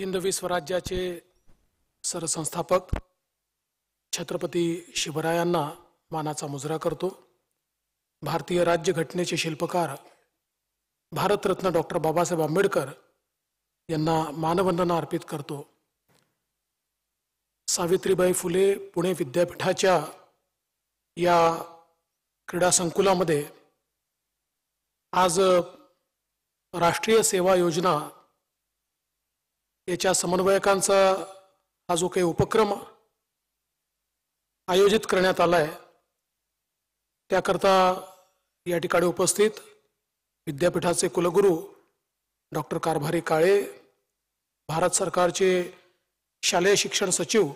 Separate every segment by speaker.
Speaker 1: हिंदवी स्वराज्याचे सरसंस्थापक छत्रपती शिवरायांना मानाचा मुजरा करतो भारतीय राज्य घटनेचे शिल्पकार भारतरत्न डॉक्टर बाबासाहेब आंबेडकर यांना मानवंदना अर्पित करतो सावित्रीबाई फुले पुणे विद्यापीठाच्या या क्रीडा संकुलामध्ये आज राष्ट्रीय सेवा योजना याच्या समन्वयकांचा हा जो काही उपक्रम आयोजित करण्यात आला आहे त्याकरता या ठिकाणी उपस्थित विद्यापीठाचे कुलगुरू डॉक्टर कारभारी काळे भारत सरकारचे शालेय शिक्षण सचिव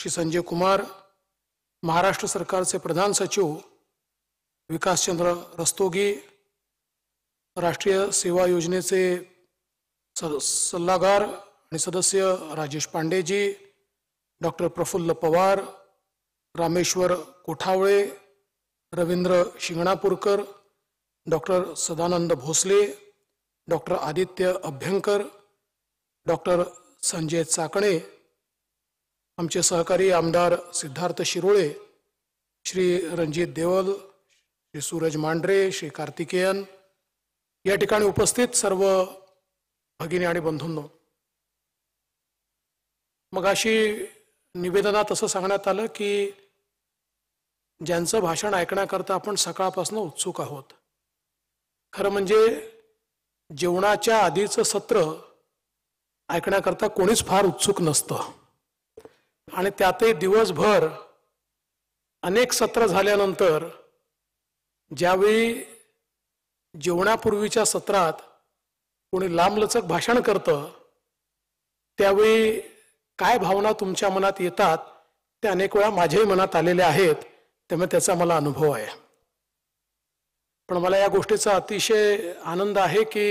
Speaker 1: श्री संजय कुमार महाराष्ट्र सरकारचे प्रधान सचिव विकासचंद्र रस्तोगी राष्ट्रीय सेवा योजनेचे सल्लागार आणि सदस्य Rajesh Pandeji doctor Prafulla Pawar Rameshwar Kothawale Ravindra Shinganapurkar doctor Sadanand Bhosale doctor Aditya Abhyankar doctor Sanjay Chakane आमचे सहकारी आमदार सिद्धार्थ शिरोळे श्री रणजित देवल श्री सूरज मांढरे श्री कार्तिकेयन या ठिकाणी उपस्थित सर्व भगिनी आणि बंधूंनो मग अशी निवेदनात असं सांगण्यात आलं की ज्यांचं भाषण ऐकण्याकरता आपण सकाळपासून उत्सुक आहोत खरं म्हणजे जेवणाच्या आधीचं सत्र ऐकण्याकरता कोणीच फार उत्सुक नसतं आणि त्यातही दिवसभर अनेक सत्र झाल्यानंतर ज्यावेळी जेवणापूर्वीच्या सत्रात कोणी लांबलचक भाषण करतं त्यावेळी काय भावना तुमच्या मनात येतात ते अनेक वेळा माझ्याही मनात आलेल्या आहेत त्यामुळे त्याचा मला अनुभव आहे पण मला या गोष्टीचा अतिशय आनंद आहे की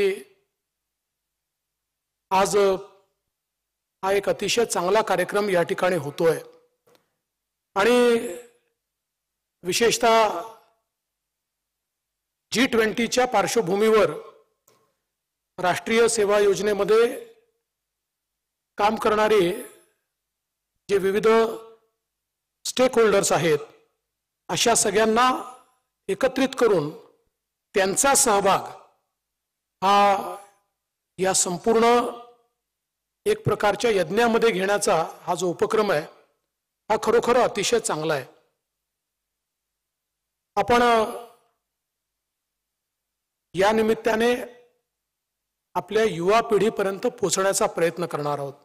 Speaker 1: आज हा एक अतिशय चांगला कार्यक्रम या ठिकाणी होतोय आणि विशेषतः जी ट्वेंटीच्या पार्श्वभूमीवर राष्ट्रीय सेवा योजनेमध्ये काम करणारी जे विविध स्टेक होल्डर्स आहेत अशा सगळ्यांना एकत्रित करून त्यांचा सहभाग हा या संपूर्ण एक प्रकारच्या यज्ञामध्ये घेण्याचा हा जो उपक्रम आहे हा खरोखर अतिशय चांगला आहे आपण या निमित्ताने आपल्या युवा पिढीपर्यंत पोचण्याचा प्रयत्न करणार आहोत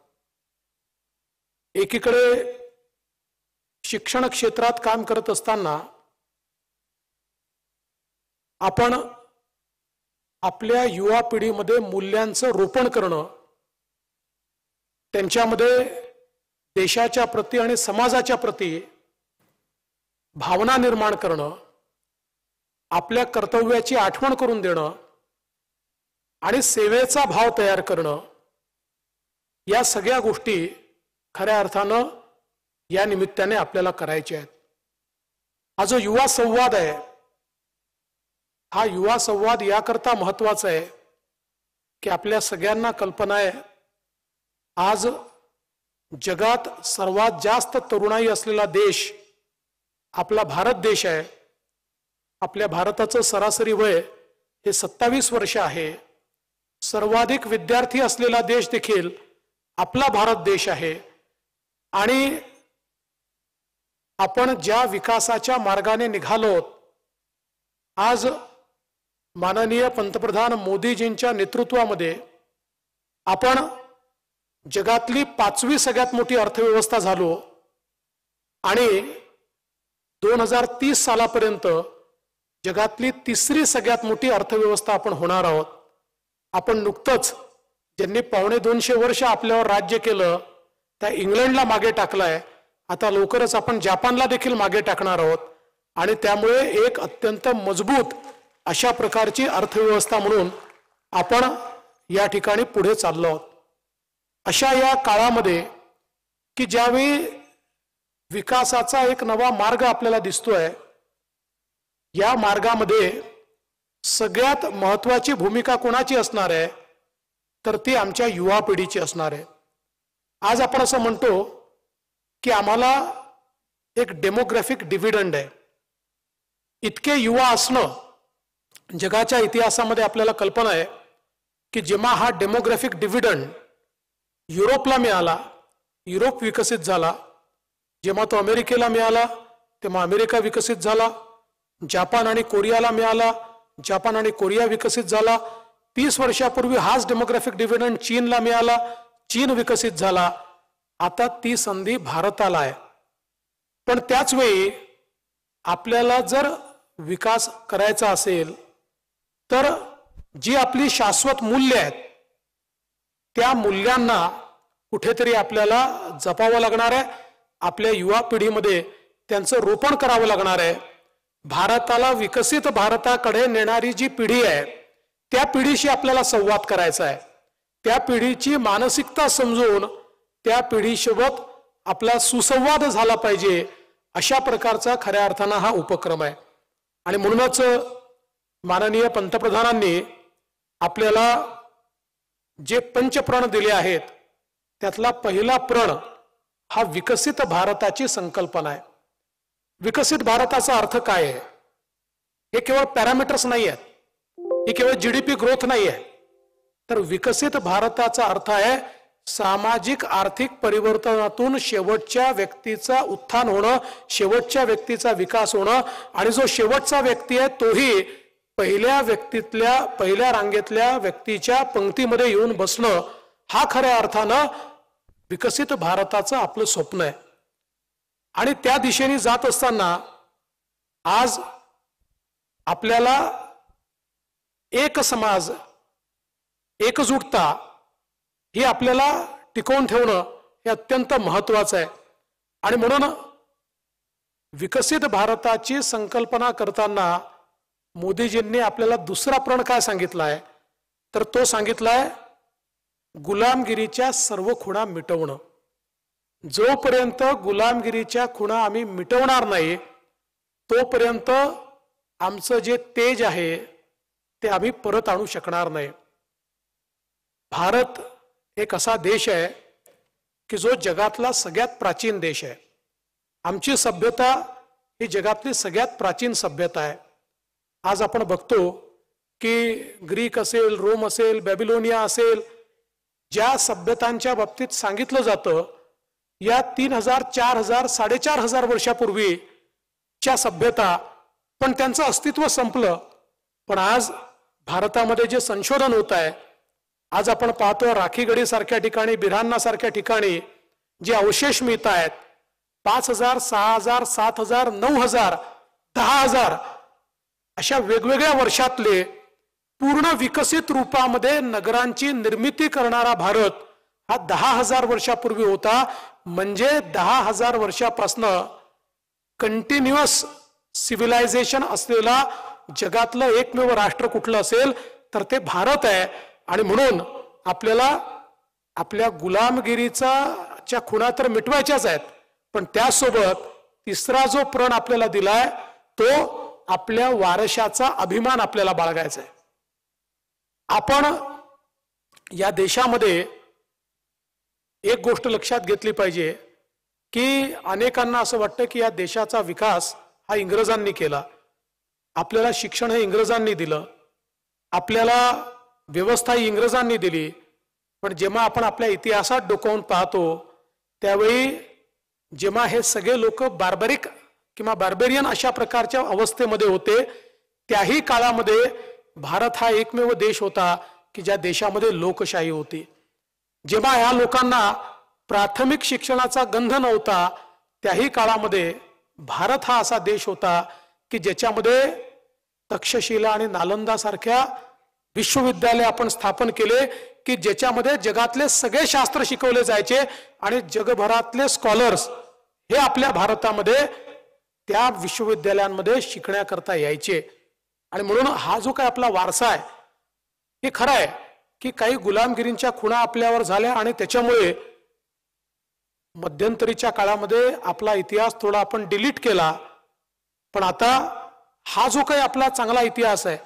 Speaker 1: एकीकडे शिक्षण क्षेत्रात काम करत असताना आपण आपल्या युवा पिढीमध्ये मूल्यांचं रोपण करणं त्यांच्यामध्ये देशाच्या प्रती आणि समाजाच्या प्रती भावना निर्माण करणं आपल्या कर्तव्याची आठवण करून देणं आणि सेवेचा भाव तयार करणं या सगळ्या गोष्टी खऱ्या अर्थानं या निमित्ताने आपल्याला करायचे आहेत हा जो युवा संवाद आहे हा युवा संवाद याकरता महत्वाचा आहे की आपल्या सगळ्यांना कल्पना आहे आज जगात सर्वात जास्त तरुणाई असलेला देश आपला भारत देश आहे आपल्या भारताचं सरासरी वय हे सत्तावीस वर्ष आहे सर्वाधिक विद्यार्थी असलेला देश देखील आपला भारत देश आहे आणि आपण ज्या विकासाच्या मार्गाने निघालो आज माननीय पंतप्रधान मोदीजींच्या नेतृत्वामध्ये आपण जगातली पाचवी सगळ्यात मोठी अर्थव्यवस्था झालो आणि दोन हजार तीस सालापर्यंत जगातली तिसरी सगळ्यात मोठी अर्थव्यवस्था आपण होणार आहोत आपण नुकतंच ज्यांनी पावणे दोनशे वर्ष आपल्यावर राज्य केलं त्या इंग्लंडला मागे टाकलाय आता लवकरच आपण जपानला देखील मागे टाकणार आहोत आणि त्यामुळे एक अत्यंत मजबूत अशा प्रकारची अर्थव्यवस्था म्हणून आपण या ठिकाणी पुढे चाललो आहोत अशा या काळामध्ये की ज्यावेळी विकासाचा एक नवा मार्ग आपल्याला दिसतोय या मार्गामध्ये सगळ्यात महत्वाची भूमिका कोणाची असणार आहे तर ती आमच्या युवा पिढीची असणार आहे आज आपण असं म्हणतो की आम्हाला एक डेमोग्राफिक डिव्हिडंड आहे इतके युवा असणं जगाच्या इतिहासामध्ये आपल्याला कल्पना आहे की जेव्हा हा डेमोग्राफिक डिव्हिडंड युरोपला मिळाला युरोप विकसित झाला जेव्हा तो अमेरिकेला मिळाला तेव्हा अमेरिका विकसित झाला जापान आणि कोरियाला मिळाला जापान आणि कोरिया विकसित झाला तीस वर्षापूर्वी हाच डेमोग्राफिक डिव्हिडंड चीनला मिळाला चीन विकसित झाला आता ती संधी भारताला आहे पण त्याच वेळी आपल्याला जर विकास करायचा असेल तर जी आपली शाश्वत मूल्य आहेत त्या मूल्यांना कुठेतरी आपल्याला जपावं लागणार आहे आपल्या युवा पिढीमध्ये त्यांचं रोपण करावं लागणार आहे भारताला विकसित भारताकडे नेणारी जी पिढी आहे त्या पिढीशी आपल्याला संवाद करायचा आहे त्या पिढीची मानसिकता समजून त्या पिढीसोबत आपला सुसंवाद झाला पाहिजे अशा प्रकारचा खऱ्या अर्थानं हा उपक्रम आहे आणि म्हणूनच माननीय पंतप्रधानांनी आपल्याला जे पंचप्रण दिले आहेत त्यातला पहिला प्रण हा विकसित भारताची संकल्पना आहे विकसित भारताचा अर्थ काय आहे हे केवळ पॅरामीटर्स नाही आहेत हे केवळ जी डी पी ग्रोथ नाही आहे तर विकसित भारताचा अर्थ आहे सामाजिक आर्थिक परिवर्तनातून शेवटच्या व्यक्तीचा उत्थान होणं शेवटच्या व्यक्तीचा विकास होणं आणि जो शेवटचा व्यक्ती आहे तोही पहिल्या व्यक्तीतल्या पहिल्या रांगेतल्या व्यक्तीच्या पंक्तीमध्ये येऊन बसणं हा खऱ्या अर्थानं विकसित भारताचं आपलं स्वप्न आहे आणि त्या दिशेने जात असताना आज आपल्याला एक समाज एकजुटता ही आपल्याला टिकवून ठेवणं हे अत्यंत महत्वाचं आहे आणि म्हणून विकसित भारताची संकल्पना करताना मोदीजींनी आपल्याला दुसरा प्रण काय सांगितला आहे तर तो सांगितलाय गुलामगिरीच्या सर्व खुणा मिटवणं जोपर्यंत गुलामगिरीच्या खुणा आम्ही मिटवणार नाही तोपर्यंत आमचं जे तेज आहे ते आम्ही परत आणू शकणार नाही भारत एक असा देश आहे की जो जगातला सगळ्यात प्राचीन देश आहे आमची सभ्यता ही जगातली सगळ्यात प्राचीन सभ्यता आहे आज आपण बघतो की ग्रीक असेल रोम असेल बॅबिलोनिया असेल ज्या सभ्यतांच्या बाबतीत सांगितलं जातं या तीन हजार चार हजार साडेचार हजार वर्षापूर्वीच्या सभ्यता पण त्यांचं अस्तित्व संपलं पण आज भारतामध्ये जे संशोधन होत आहे आज आपण पाहतो राखीगडीसारख्या सारख्या ठिकाणी बिरांना सारख्या ठिकाणी जे अवशेष मिळत आहेत पाच हजार सहा हजार सात हजार नऊ हजार दहा हजार अशा वेगवेगळ्या वर्षातले पूर्ण विकसित रूपामध्ये नगरांची निर्मिती करणारा भारत हा दहा हजार वर्षापूर्वी होता म्हणजे दहा हजार वर्षापासनं कंटिन्युअस सिव्हिलायझेशन असलेला जगातलं एकमेव राष्ट्र कुठलं असेल तर ते भारत आहे आणि म्हणून आपल्याला आपल्या गुलामगिरीचा च्या खुणा तर मिटवायच्याच आहेत पण त्यासोबत तिसरा जो प्रण आपल्याला दिलाय तो आपल्या वारशाचा अभिमान आपल्याला बाळगायचा आहे आपण या देशामध्ये एक गोष्ट लक्षात घेतली पाहिजे की अनेकांना असं वाटतं की या देशाचा विकास हा इंग्रजांनी केला आपल्याला शिक्षण हे इंग्रजांनी दिलं आपल्याला व्यवस्था इंग्रजांनी दिली पण जेव्हा आपण आपल्या इतिहासात डोकावून पाहतो त्यावेळी जेव्हा हे सगळे लोक बार्बरिक किंवा बार्बेरियन अशा प्रकारच्या अवस्थेमध्ये होते त्याही काळामध्ये भारत हा एकमेव देश होता की ज्या देशामध्ये लोकशाही होती जेव्हा ह्या लोकांना प्राथमिक शिक्षणाचा गंध नव्हता त्याही काळामध्ये भारत हा असा देश होता की ज्याच्यामध्ये तक्षशिला आणि नालंदासारख्या विश्वविद्यालय आपण स्थापन केले की ज्याच्यामध्ये जगातले सगळे शास्त्र शिकवले जायचे आणि जगभरातले स्कॉलर्स हे आपल्या भारतामध्ये त्या विश्वविद्यालयांमध्ये शिकण्याकरता यायचे आणि म्हणून हा जो काय आपला वारसा आहे हे खरं आहे की काही गुलामगिरींच्या खुणा आपल्यावर झाल्या आणि त्याच्यामुळे मध्यंतरीच्या काळामध्ये आपला इतिहास थोडा आपण डिलीट केला पण आता हा जो काही आपला चांगला इतिहास आहे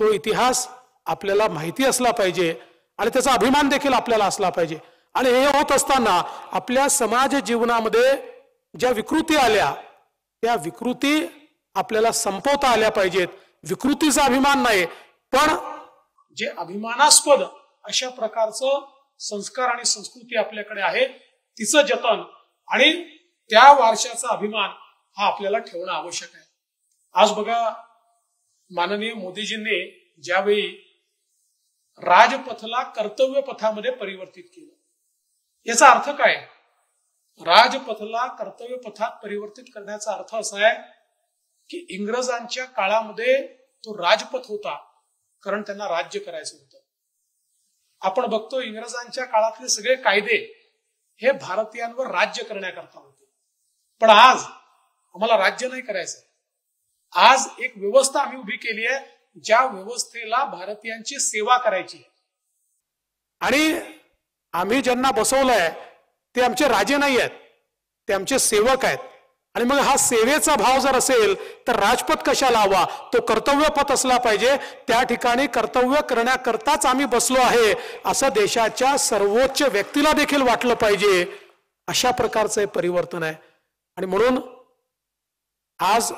Speaker 1: तो इतिहास आपल्याला माहिती असला पाहिजे आणि त्याचा अभिमान देखील आपल्याला असला पाहिजे आणि हे होत असताना आपल्या समाज जीवनामध्ये ज्या विकृती आल्या त्या विकृती आपल्याला संपवता आल्या पाहिजेत विकृतीचा अभिमान नाही पण जे अभिमानास्पद अशा प्रकारचं संस्कार आणि संस्कृती आपल्याकडे आहे तिचं जतन आणि त्या वारशाचा अभिमान हा आपल्याला ठेवणं आवश्यक आहे आज बघा माननीय मोदीजींनी ज्यावेळी राजपथला कर्तव्य पथामध्ये परिवर्तित केलं याचा अर्थ काय राजपथला कर्तव्य पथात परिवर्तित करण्याचा अर्थ असा आहे की इंग्रजांच्या काळामध्ये तो राजपथ होता कारण त्यांना राज्य करायचं होतं आपण बघतो इंग्रजांच्या काळातले सगळे कायदे हे भारतीयांवर राज्य करण्याकरता होते पण आज आम्हाला राज्य नाही करायचं आज एक व्यवस्था आम्ही उभी केली आहे ज्या व्यवस्थेला भारतीयांची सेवा करायची आणि आम्ही ज्यांना बसवलंय ते आमचे राजे नाही आहेत ते आमचे सेवक आहेत आणि मग हा सेवेचा भाव जर असेल तर राजपथ कशाला हवा तो कर्तव्यपथ असला पाहिजे त्या ठिकाणी कर्तव्य करण्याकरताच आम्ही बसलो आहे असं देशाच्या सर्वोच्च व्यक्तीला देखील वाटलं पाहिजे अशा प्रकारचं परिवर्तन आहे आणि म्हणून आज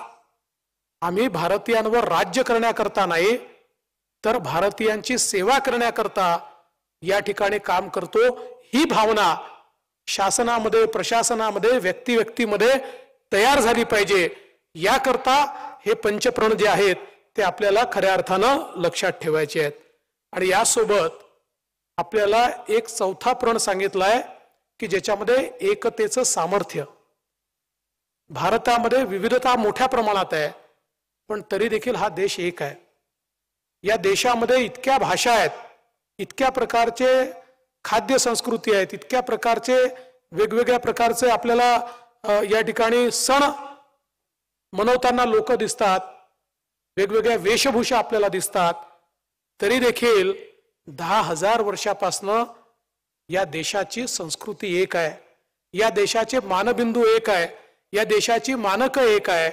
Speaker 1: आम्ही भारतीयांवर राज्य करण्याकरता नाही तर भारतीयांची सेवा करण्याकरता या ठिकाणी काम करतो ही भावना शासनामध्ये प्रशासनामध्ये व्यक्ती व्यक्तीमध्ये तयार झाली पाहिजे याकरता हे पंचप्रण जे आहेत ते आपल्याला खऱ्या अर्थानं लक्षात ठेवायचे आहेत आणि यासोबत आपल्याला एक चौथा प्रण सांगितलाय आहे की ज्याच्यामध्ये एकतेचं सामर्थ्य भारतामध्ये विविधता मोठ्या प्रमाणात आहे पण तरी देखील हा देश एक आहे या देशामध्ये इतक्या भाषा आहेत इतक्या प्रकारचे खाद्य संस्कृती आहेत इतक्या प्रकारचे वेगवेगळ्या प्रकारचे आपल्याला या ठिकाणी सण मनवताना लोक दिसतात वेगवेगळ्या वेशभूषा आपल्याला दिसतात तरी देखील दहा हजार वर्षापासनं या देशाची संस्कृती एक आहे या देशाचे मानबिंदू एक आहे या देशाची मानकं एक आहे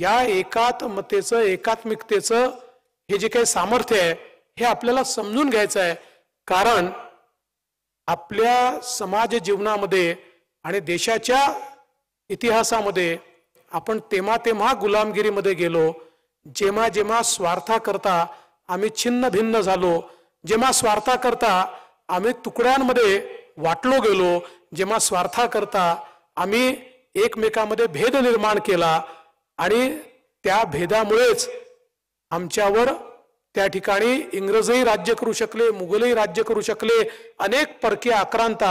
Speaker 1: या एकात्मतेचं एकात्मिकतेचं हे जे काही सामर्थ्य आहे हे आपल्याला समजून घ्यायचं आहे कारण आपल्या समाज जीवनामध्ये आणि देशाच्या इतिहासामध्ये आपण तेव्हा तेव्हा गुलामगिरीमध्ये गेलो जेव्हा जेव्हा करता आम्ही छिन्न भिन्न झालो जेव्हा करता आम्ही तुकड्यांमध्ये वाटलो गेलो जेव्हा करता आम्ही एकमेकामध्ये भेद निर्माण केला आणि त्या भेदामुळेच आमच्यावर त्या ठिकाणी इंग्रजही राज्य करू शकले मुघलही राज्य करू शकले अनेक परकीय आक्रांता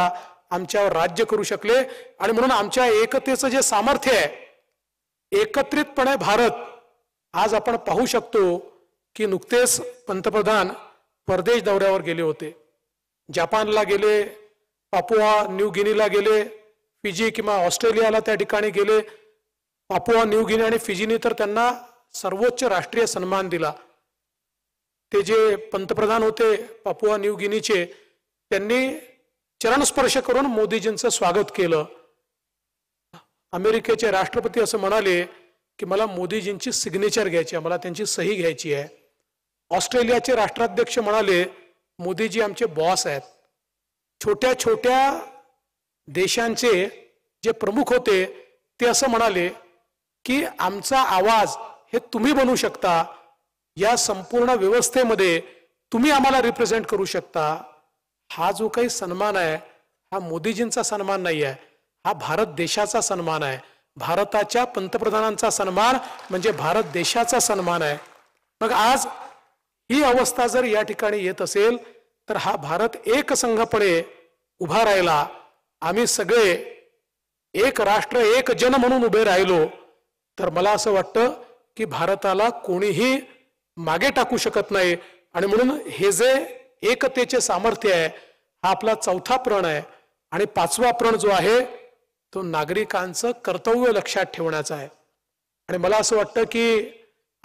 Speaker 1: आमच्यावर राज्य करू शकले आणि म्हणून आमच्या एकतेचं जे सामर्थ्य आहे एकत्रितपणे भारत आज आपण पाहू शकतो की नुकतेच पंतप्रधान परदेश दौऱ्यावर गेले होते जपानला गेले पापुआ न्यू गिनीला गेले फिजी किंवा ऑस्ट्रेलियाला त्या ठिकाणी गेले पापुआ न्यू गिनी आणि फिजीने तर त्यांना सर्वोच्च राष्ट्रीय सन्मान दिला ते जे पंतप्रधान होते पापुआ न्यू गिनीचे त्यांनी चरणस्पर्श करून मोदीजींचं स्वागत केलं अमेरिकेचे राष्ट्रपती असं म्हणाले की मला मोदीजींची सिग्नेचर घ्यायची आहे मला त्यांची सही घ्यायची आहे ऑस्ट्रेलियाचे राष्ट्राध्यक्ष म्हणाले मोदीजी आमचे बॉस आहेत छोट्या छोट्या देशांचे जे प्रमुख होते ते असं म्हणाले की आमचा आवाज हे तुम्ही बनू शकता या संपूर्ण व्यवस्थेमध्ये तुम्ही आम्हाला रिप्रेझेंट करू शकता हा जो काही सन्मान आहे हा मोदीजींचा सन्मान नाही आहे हा भारत देशाचा सन्मान आहे भारताच्या पंतप्रधानांचा सन्मान म्हणजे भारत देशाचा सन्मान आहे मग आज ही अवस्था जर या ठिकाणी येत असेल तर हा भारत एक एकसंघपणे उभा राहिला आम्ही सगळे एक राष्ट्र एक जन म्हणून उभे राहिलो तर मला असं वाटतं की भारताला कोणीही मागे टाकू शकत नाही आणि म्हणून हे जे एकतेचे सामर्थ्य आहे हा आपला चौथा प्रण आहे आणि पाचवा प्रण जो आहे तो नागरिकांचं कर्तव्य लक्षात ठेवण्याचा आहे आणि मला असं वाटतं की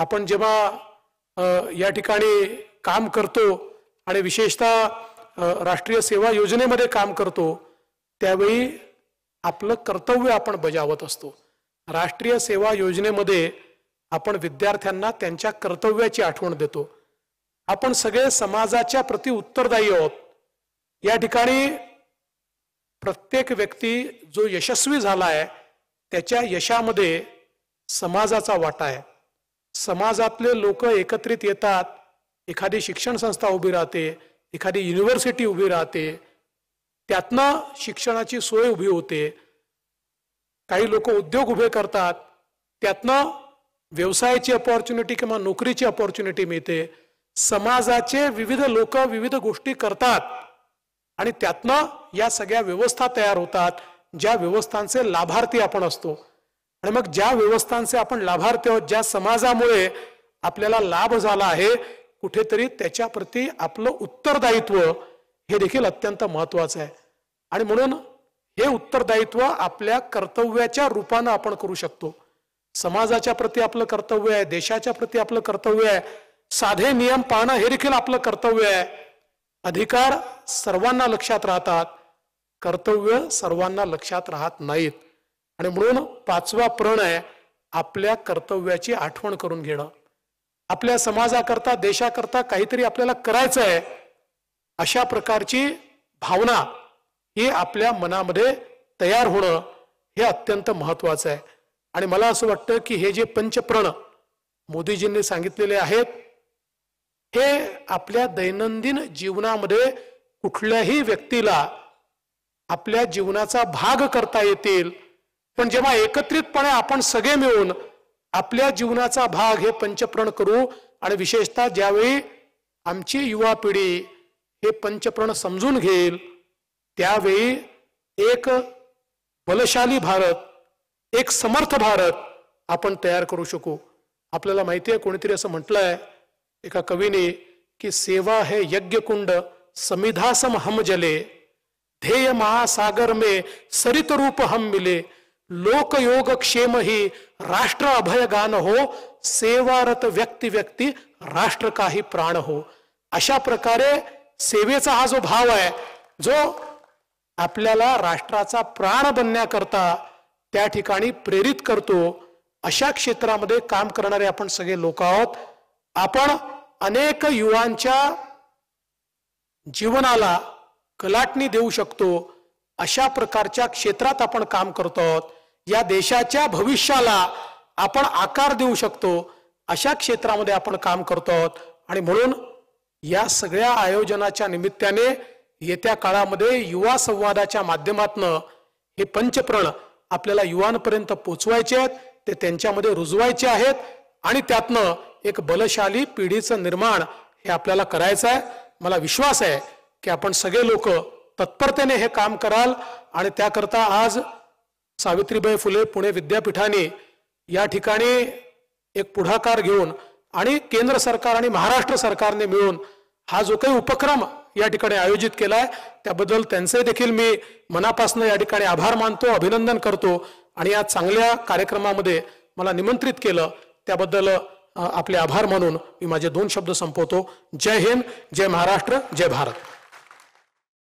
Speaker 1: आपण जेव्हा या ठिकाणी काम करतो आणि विशेषतः राष्ट्रीय सेवा योजनेमध्ये काम करतो त्यावेळी आपलं कर्तव्य आपण बजावत असतो राष्ट्रीय सेवा योजनेमध्ये आपण विद्यार्थ्यांना त्यांच्या कर्तव्याची आठवण देतो आपण सगळे समाजाच्या प्रति उत्तरदायी आहोत या ठिकाणी प्रत्येक व्यक्ती जो यशस्वी झाला आहे त्याच्या यशामध्ये समाजाचा वाटा आहे समाजातले लोक एकत्रित येतात एखादी शिक्षण संस्था उभी राहते एखादी युनिव्हर्सिटी उभी राहते त्यातनं शिक्षणाची सोय उभी होते काही लोक उद्योग उभे करतात त्यातनं व्यवसायाची अपॉर्च्युनिटी किंवा नोकरीची अपॉर्च्युनिटी मिळते समाजाचे विविध लोक विविध गोष्टी करतात आणि त्यातनं या सगळ्या व्यवस्था तयार होतात ज्या व्यवस्थांचे लाभार्थी आपण असतो आणि मग ज्या व्यवस्थांचे आपण लाभार्थी आहोत ज्या समाजामुळे आपल्याला लाभ झाला आहे कुठेतरी त्याच्याप्रती आपलं उत्तरदायित्व हे देखील अत्यंत महत्वाचं आहे आणि म्हणून हे उत्तरदायित्व आपल्या कर्तव्याच्या रूपानं आपण करू शकतो समाजाच्या प्रती आपलं कर्तव्य आहे देशाच्या प्रती आपलं कर्तव्य आहे साधे नियम पाळणं हे देखील आपलं कर्तव्य आहे अधिकार सर्वांना लक्षात राहतात कर्तव्य सर्वांना लक्षात राहत नाहीत आणि म्हणून पाचवा प्रण आहे आपल्या कर्तव्याची आठवण करून घेणं आपल्या समाजाकरता देशाकरता काहीतरी आपल्याला करायचं आहे अशा प्रकारची भावना हे आपल्या मनामध्ये तयार होणं हे अत्यंत महत्वाचं आहे आणि मला असं वाटतं की हे जे पंचप्रण मोदीजींनी सांगितलेले आहेत हे आपल्या दैनंदिन जीवनामध्ये कुठल्याही व्यक्तीला आपल्या जीवनाचा भाग करता येतील पण जेव्हा एकत्रितपणे आपण सगळे मिळून आपल्या जीवनाचा भाग हे पंचप्रण करू आणि विशेषतः ज्यावेळी आमची युवा पिढी हे पंचप्रण समजून घेईल त्यावेळी एक बलशाली भारत एक समर्थ भारत आपण तयार करू शकू आपल्याला माहिती आहे कोणीतरी असं म्हटलंय एका कवीने की सेवा हे यज्ञकुंड समिधासम हम जले ध्येय महासागर मे सरित रूप हम मिले लोक योग क्षेम ही राष्ट्र अभय अभयगान हो सेवारत व्यक्ती व्यक्ती राष्ट्र काही प्राण हो अशा प्रकारे सेवेचा हा जो भाव आहे जो आपल्याला राष्ट्राचा प्राण बनण्याकरता त्या ठिकाणी प्रेरित करतो अशा क्षेत्रामध्ये काम करणारे आपण सगळे लोक आहोत आपण अनेक युवांच्या जीवनाला कलाटणी देऊ शकतो अशा प्रकारच्या क्षेत्रात आपण काम करतो आहोत या देशाच्या भविष्याला आपण आकार देऊ शकतो अशा क्षेत्रामध्ये आपण काम करतो आहोत आणि म्हणून या सगळ्या आयोजनाच्या निमित्ताने येत्या काळामध्ये युवा संवादाच्या माध्यमातनं हे पंचप्रण आपल्याला युवांपर्यंत पोचवायचे आहेत ते त्यांच्यामध्ये रुजवायचे आहेत आणि त्यातनं एक बलशाली पिढीचं निर्माण हे आपल्याला करायचं आहे मला विश्वास आहे की आपण सगळे लोक तत्परतेने हे काम कराल आणि त्याकरता आज सावित्रीबाई फुले पुणे विद्यापीठाने या ठिकाणी एक पुढाकार घेऊन आणि केंद्र सरकार आणि महाराष्ट्र सरकारने मिळून हा जो काही उपक्रम या ठिकाणी आयोजित केलाय त्याबद्दल त्यांचे देखील मी मनापासून या ठिकाणी आभार मानतो अभिनंदन करतो आणि या चांगल्या कार्यक्रमामध्ये मला निमंत्रित केलं त्याबद्दल आपले आभार मानून मी माझे दोन शब्द संपवतो जय हिंद जय महाराष्ट्र जय भारत